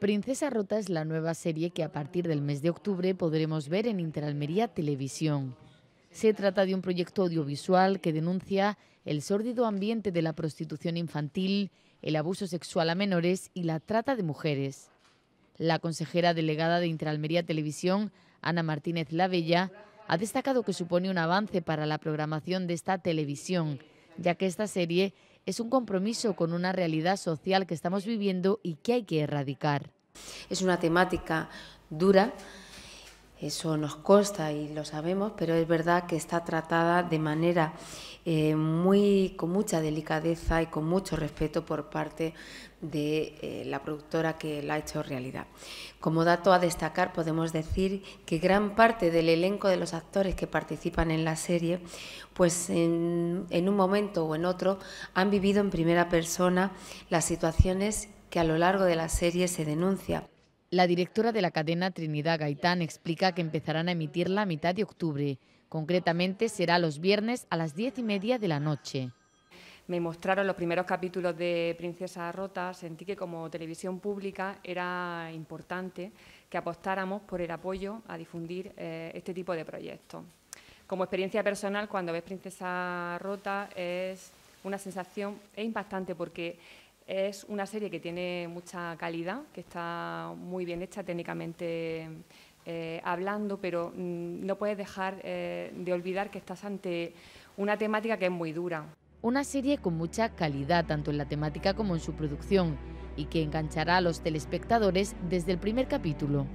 Princesa Rota es la nueva serie que a partir del mes de octubre podremos ver en Interalmería Televisión. Se trata de un proyecto audiovisual que denuncia el sórdido ambiente de la prostitución infantil, el abuso sexual a menores y la trata de mujeres. La consejera delegada de Interalmería Televisión, Ana Martínez Lavella, ha destacado que supone un avance para la programación de esta televisión, ya que esta serie es un compromiso con una realidad social que estamos viviendo y que hay que erradicar. Es una temática dura eso nos consta y lo sabemos, pero es verdad que está tratada de manera eh, muy, con mucha delicadeza y con mucho respeto por parte de eh, la productora que la ha hecho realidad. Como dato a destacar, podemos decir que gran parte del elenco de los actores que participan en la serie, pues en, en un momento o en otro, han vivido en primera persona las situaciones que a lo largo de la serie se denuncia. La directora de la cadena Trinidad Gaitán explica que empezarán a emitirla a mitad de octubre. Concretamente será los viernes a las diez y media de la noche. Me mostraron los primeros capítulos de Princesa Rota, sentí que como televisión pública era importante que apostáramos por el apoyo a difundir eh, este tipo de proyectos. Como experiencia personal, cuando ves Princesa Rota es una sensación, es impactante porque es una serie que tiene mucha calidad, que está muy bien hecha técnicamente eh, hablando, pero mm, no puedes dejar eh, de olvidar que estás ante una temática que es muy dura. Una serie con mucha calidad, tanto en la temática como en su producción, y que enganchará a los telespectadores desde el primer capítulo.